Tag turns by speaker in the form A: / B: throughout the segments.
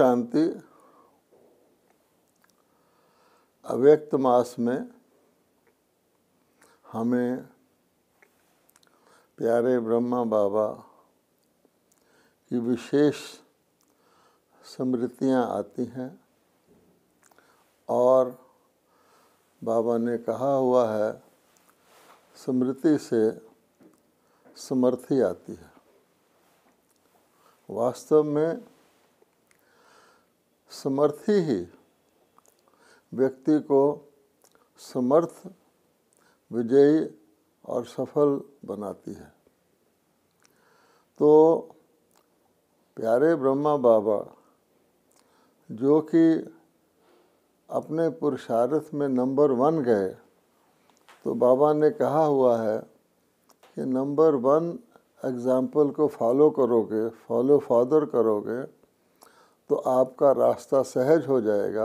A: शांति अव्यक्त मास में हमें प्यारे ब्रह्मा बाबा की विशेष स्मृतियाँ आती हैं और बाबा ने कहा हुआ है स्मृति से समर्थी आती है वास्तव में समर्थी ही व्यक्ति को समर्थ विजयी और सफल बनाती है तो प्यारे ब्रह्मा बाबा जो कि अपने पुरुषार्थ में नंबर वन गए तो बाबा ने कहा हुआ है कि नंबर वन एग्ज़ाम्पल को फॉलो करोगे फॉलो फादर करोगे तो आपका रास्ता सहज हो जाएगा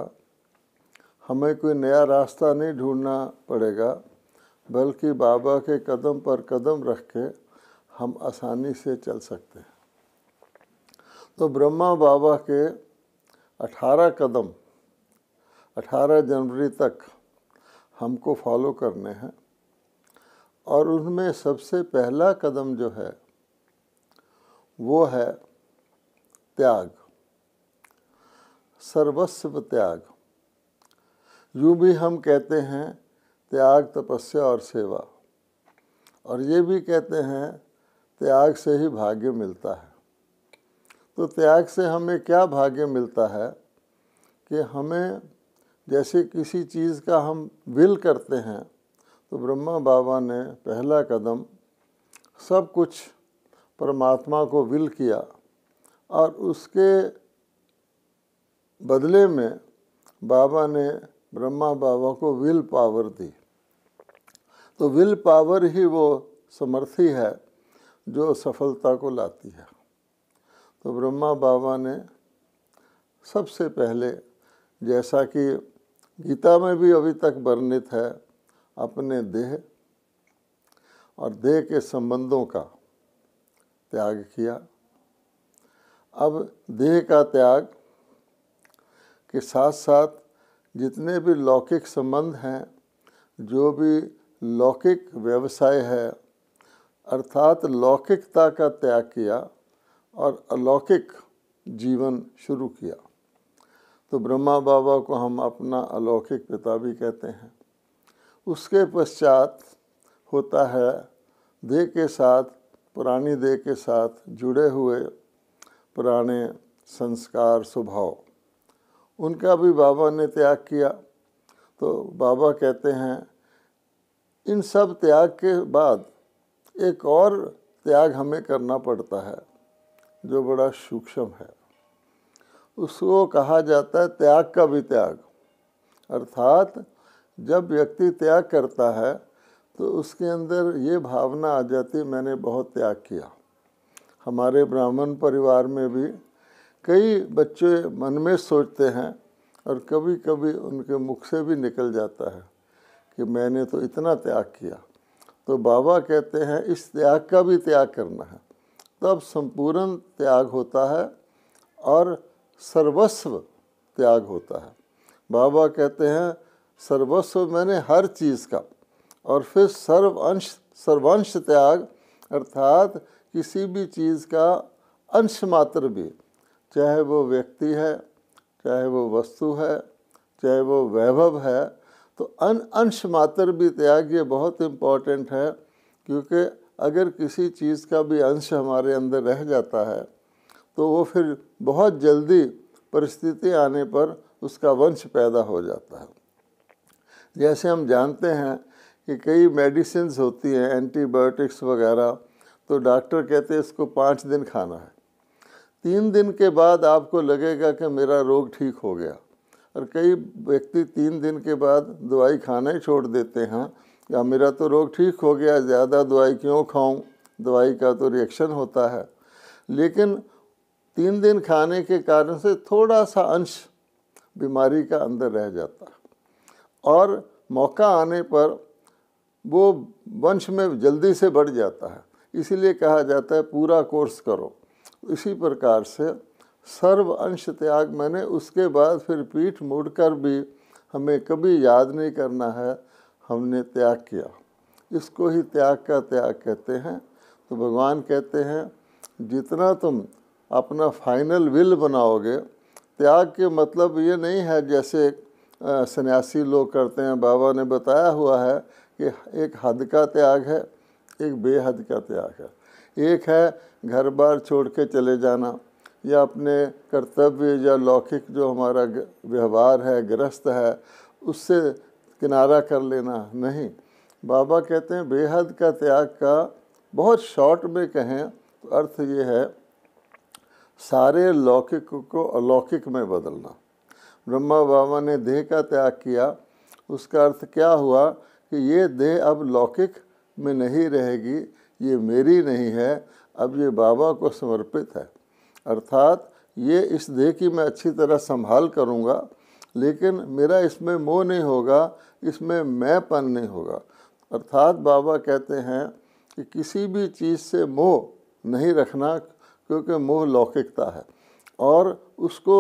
A: हमें कोई नया रास्ता नहीं ढूंढना पड़ेगा बल्कि बाबा के कदम पर कदम रख के हम आसानी से चल सकते हैं तो ब्रह्मा बाबा के 18 कदम 18 जनवरी तक हमको फॉलो करने हैं और उनमें सबसे पहला कदम जो है वो है त्याग सर्वस्व त्याग यूँ भी हम कहते हैं त्याग तपस्या और सेवा और ये भी कहते हैं त्याग से ही भाग्य मिलता है तो त्याग से हमें क्या भाग्य मिलता है कि हमें जैसे किसी चीज़ का हम विल करते हैं तो ब्रह्मा बाबा ने पहला कदम सब कुछ परमात्मा को विल किया और उसके बदले में बाबा ने ब्रह्मा बाबा को विल पावर दी तो विल पावर ही वो समर्थी है जो सफलता को लाती है तो ब्रह्मा बाबा ने सबसे पहले जैसा कि गीता में भी अभी तक वर्णित है अपने देह और देह के संबंधों का त्याग किया अब देह का त्याग के साथ साथ जितने भी लौकिक संबंध हैं जो भी लौकिक व्यवसाय है अर्थात लौकिकता का त्याग किया और अलौकिक जीवन शुरू किया तो ब्रह्मा बाबा को हम अपना अलौकिक पिता भी कहते हैं उसके पश्चात होता है देह के साथ पुरानी देह के साथ जुड़े हुए पुराने संस्कार स्वभाव उनका भी बाबा ने त्याग किया तो बाबा कहते हैं इन सब त्याग के बाद एक और त्याग हमें करना पड़ता है जो बड़ा सूक्ष्म है उसको कहा जाता है त्याग का भी त्याग अर्थात जब व्यक्ति त्याग करता है तो उसके अंदर ये भावना आ जाती मैंने बहुत त्याग किया हमारे ब्राह्मण परिवार में भी कई बच्चे मन में सोचते हैं और कभी कभी उनके मुख से भी निकल जाता है कि मैंने तो इतना त्याग किया तो बाबा कहते हैं इस त्याग का भी त्याग करना है तब संपूर्ण त्याग होता है और सर्वस्व त्याग होता है बाबा कहते हैं सर्वस्व मैंने हर चीज़ का और फिर सर्वंश सर्वांश त्याग अर्थात किसी भी चीज़ का अंश मात्र भी चाहे वो व्यक्ति है चाहे वो वस्तु है चाहे वो वैभव है तो अन अंश मात्र भी त्याग ये बहुत इम्पॉर्टेंट है क्योंकि अगर किसी चीज़ का भी अंश हमारे अंदर रह जाता है तो वो फिर बहुत जल्दी परिस्थिति आने पर उसका वंश पैदा हो जाता है जैसे हम जानते हैं कि कई मेडिसिन होती हैं एंटीबायोटिक्स वगैरह तो डॉक्टर कहते हैं इसको पाँच दिन खाना है तीन दिन के बाद आपको लगेगा कि मेरा रोग ठीक हो गया और कई व्यक्ति तीन दिन के बाद दवाई खाना ही छोड़ देते हैं या मेरा तो रोग ठीक हो गया ज़्यादा दवाई क्यों खाऊं दवाई का तो रिएक्शन होता है लेकिन तीन दिन खाने के कारण से थोड़ा सा अंश बीमारी का अंदर रह जाता है और मौका आने पर वो वंश में जल्दी से बढ़ जाता है इसीलिए कहा जाता है पूरा कोर्स करो इसी प्रकार से सर्व अंश त्याग मैंने उसके बाद फिर पीठ मुड़कर भी हमें कभी याद नहीं करना है हमने त्याग किया इसको ही त्याग का त्याग कहते हैं तो भगवान कहते हैं जितना तुम अपना फाइनल विल बनाओगे त्याग के मतलब ये नहीं है जैसे सन्यासी लोग करते हैं बाबा ने बताया हुआ है कि एक हद का त्याग है एक बेहद का त्याग है एक है घर बार छोड़ के चले जाना या अपने कर्तव्य या लौकिक जो हमारा व्यवहार है ग्रस्त है उससे किनारा कर लेना नहीं बाबा कहते हैं बेहद का त्याग का बहुत शॉर्ट में कहें तो अर्थ ये है सारे लौकिक को अलौकिक में बदलना ब्रह्मा बाबा ने देह का त्याग किया उसका अर्थ क्या हुआ कि ये देह अब लौकिक में नहीं रहेगी ये मेरी नहीं है अब ये बाबा को समर्पित है अर्थात ये इस देह की मैं अच्छी तरह संभाल करूँगा लेकिन मेरा इसमें मोह नहीं होगा इसमें मैंपन नहीं होगा अर्थात बाबा कहते हैं कि किसी भी चीज़ से मोह नहीं रखना क्योंकि मोह लौकिकता है और उसको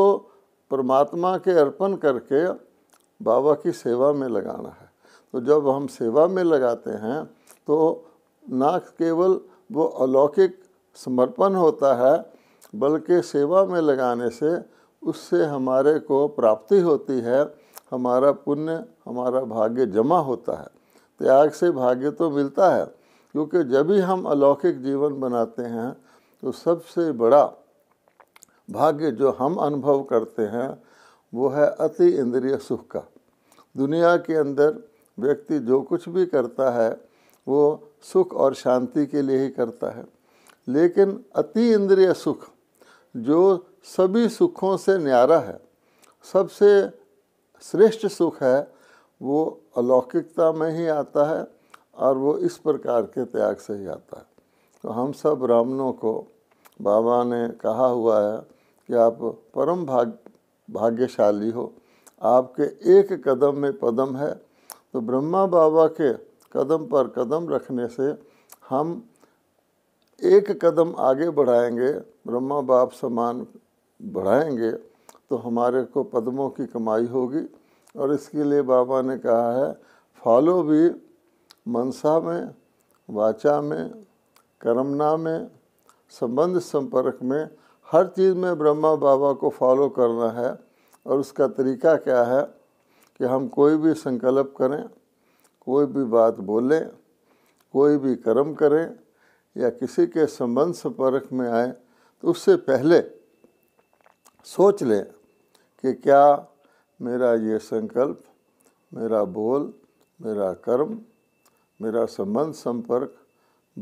A: परमात्मा के अर्पण करके बाबा की सेवा में लगाना है तो जब हम सेवा में लगाते हैं तो ना केवल वो अलौकिक समर्पण होता है बल्कि सेवा में लगाने से उससे हमारे को प्राप्ति होती है हमारा पुण्य हमारा भाग्य जमा होता है त्याग से भाग्य तो मिलता है क्योंकि जब भी हम अलौकिक जीवन बनाते हैं तो सबसे बड़ा भाग्य जो हम अनुभव करते हैं वो है अति इंद्रिय सुख का दुनिया के अंदर व्यक्ति जो कुछ भी करता है वो सुख और शांति के लिए ही करता है लेकिन अति इंद्रिय सुख जो सभी सुखों से न्यारा है सबसे श्रेष्ठ सुख है वो अलौकिकता में ही आता है और वो इस प्रकार के त्याग से ही आता है तो हम सब ब्राह्मणों को बाबा ने कहा हुआ है कि आप परम भाग भाग्यशाली हो आपके एक कदम में पदम है तो ब्रह्मा बाबा के कदम पर कदम रखने से हम एक कदम आगे बढ़ाएंगे ब्रह्मा बाप समान बढ़ाएंगे तो हमारे को पद्मों की कमाई होगी और इसके लिए बाबा ने कहा है फॉलो भी मनसा में वाचा में कर्मना में संबंध संपर्क में हर चीज़ में ब्रह्मा बाबा को फॉलो करना है और उसका तरीका क्या है कि हम कोई भी संकल्प करें कोई भी बात बोले कोई भी कर्म करें या किसी के संबंध संपर्क में आए तो उससे पहले सोच लें कि क्या मेरा ये संकल्प मेरा बोल मेरा कर्म मेरा संबंध संपर्क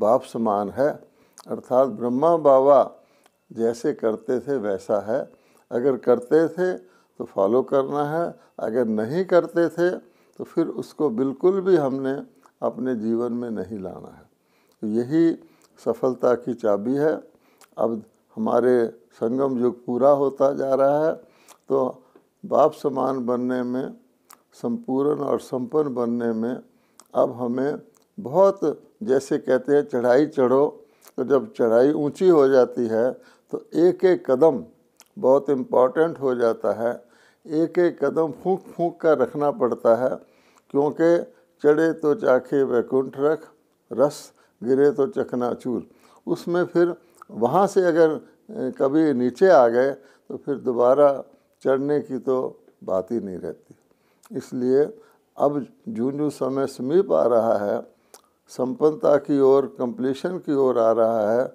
A: बाप समान है अर्थात ब्रह्मा बाबा जैसे करते थे वैसा है अगर करते थे तो फॉलो करना है अगर नहीं करते थे तो फिर उसको बिल्कुल भी हमने अपने जीवन में नहीं लाना है तो यही सफलता की चाबी है अब हमारे संगम युग पूरा होता जा रहा है तो बाप समान बनने में संपूर्ण और संपन्न बनने में अब हमें बहुत जैसे कहते हैं चढ़ाई चढ़ो तो जब चढ़ाई ऊंची हो जाती है तो एक एक कदम बहुत इम्पॉर्टेंट हो जाता है एक एक कदम फूंक फूंक कर रखना पड़ता है क्योंकि चढ़े तो चाखे वैकुंठ रख रस गिरे तो चखना चूर उसमें फिर वहाँ से अगर कभी नीचे आ गए तो फिर दोबारा चढ़ने की तो बात ही नहीं रहती इसलिए अब जू जूँ समय समीप आ रहा है संपन्नता की ओर कंप्लीशन की ओर आ रहा है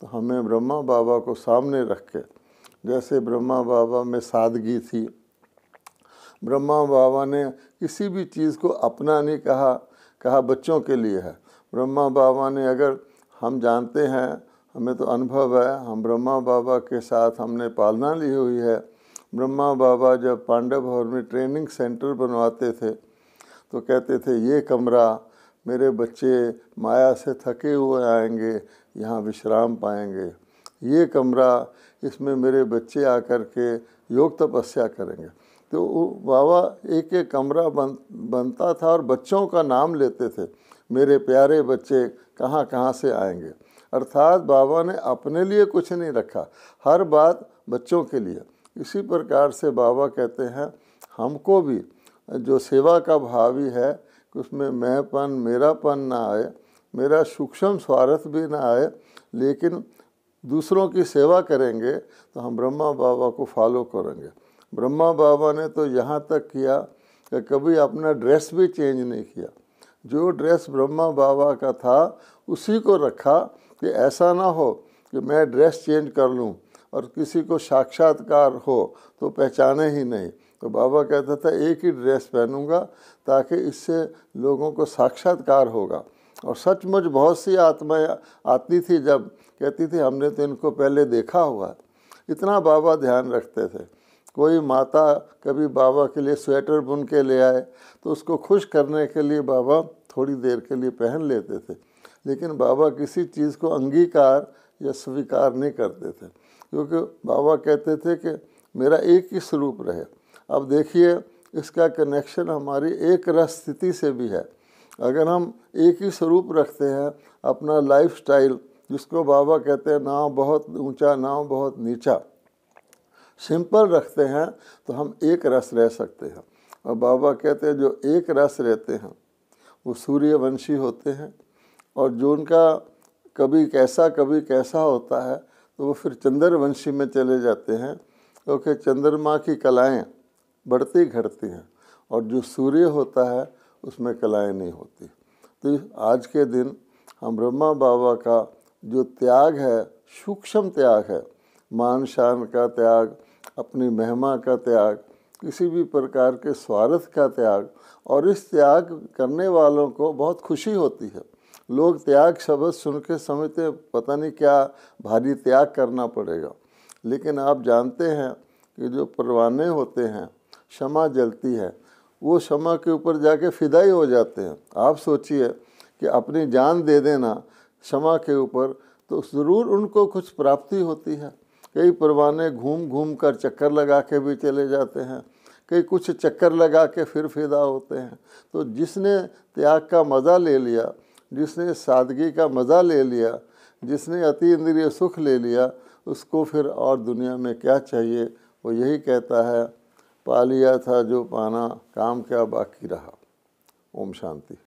A: तो हमें ब्रह्मा बाबा को सामने रख के जैसे ब्रह्मा बाबा में सादगी थी ब्रह्मा बाबा ने किसी भी चीज़ को अपना नहीं कहा कहा बच्चों के लिए है ब्रह्मा बाबा ने अगर हम जानते हैं हमें तो अनुभव है हम ब्रह्मा बाबा के साथ हमने पालना ली हुई है ब्रह्मा बाबा जब पांडव भवन में ट्रेनिंग सेंटर बनवाते थे तो कहते थे ये कमरा मेरे बच्चे माया से थके हुए आएंगे यहाँ विश्राम पाएंगे ये कमरा इसमें मेरे बच्चे आकर के योग तपस्या करेंगे तो बाबा एक एक कमरा बन बनता था और बच्चों का नाम लेते थे मेरे प्यारे बच्चे कहाँ कहाँ से आएंगे अर्थात बाबा ने अपने लिए कुछ नहीं रखा हर बात बच्चों के लिए इसी प्रकार से बाबा कहते हैं हमको भी जो सेवा का भावी है उसमें मैंपन मेरापन ना आए मेरा सूक्ष्म स्वार्थ भी ना आए लेकिन दूसरों की सेवा करेंगे तो हम ब्रह्मा बाबा को फॉलो करेंगे ब्रह्मा बाबा ने तो यहाँ तक किया कि कभी अपना ड्रेस भी चेंज नहीं किया जो ड्रेस ब्रह्मा बाबा का था उसी को रखा कि ऐसा ना हो कि मैं ड्रेस चेंज कर लूँ और किसी को साक्षात्कार हो तो पहचाने ही नहीं तो बाबा कहता था एक ही ड्रेस पहनूंगा ताकि इससे लोगों को साक्षात्कार होगा और सचमुच बहुत सी आत्माएं आती थी जब कहती थी हमने तो इनको पहले देखा हुआ इतना बाबा ध्यान रखते थे कोई माता कभी बाबा के लिए स्वेटर बुन के ले आए तो उसको खुश करने के लिए बाबा थोड़ी देर के लिए पहन लेते थे लेकिन बाबा किसी चीज़ को अंगीकार या स्वीकार नहीं करते थे क्योंकि बाबा कहते थे कि मेरा एक ही स्वरूप रहे अब देखिए इसका कनेक्शन हमारी एक रस स्थिति से भी है अगर हम एक ही स्वरूप रखते हैं अपना लाइफ स्टाइल जिसको बाबा कहते हैं ना बहुत ऊंचा ना बहुत नीचा सिंपल रखते हैं तो हम एक रस रह सकते हैं और बाबा कहते हैं जो एक रस रहते हैं वो सूर्यवंशी होते हैं और जो उनका कभी कैसा कभी कैसा होता है तो वो फिर चंद्रवंशी में चले जाते हैं क्योंकि तो चंद्रमा की कलाएं बढ़ती घटती हैं और जो सूर्य होता है उसमें कलाएं नहीं होती तो आज के दिन हम ब्रह्मा बाबा का जो त्याग है सूक्ष्म त्याग है मान शान का त्याग अपनी महिमा का त्याग किसी भी प्रकार के स्वार्थ का त्याग और इस त्याग करने वालों को बहुत खुशी होती है लोग त्याग शब्द सुन के समझते तो पता नहीं क्या भारी त्याग करना पड़ेगा लेकिन आप जानते हैं कि जो परवाने होते हैं क्षमा जलती है वो क्षमा के ऊपर जाके फिदाई हो जाते हैं आप सोचिए कि अपनी जान दे देना क्षमा के ऊपर तो ज़रूर उनको कुछ प्राप्ति होती है कई परवाने घूम घूम कर चक्कर लगा के भी चले जाते हैं कई कुछ चक्कर लगा के फिर फिदा होते हैं तो जिसने त्याग का मज़ा ले लिया जिसने सादगी का मज़ा ले लिया जिसने अति इंद्रिय सुख ले लिया उसको फिर और दुनिया में क्या चाहिए वो यही कहता है पा लिया था जो पाना काम क्या बाकी रहा ओम शांति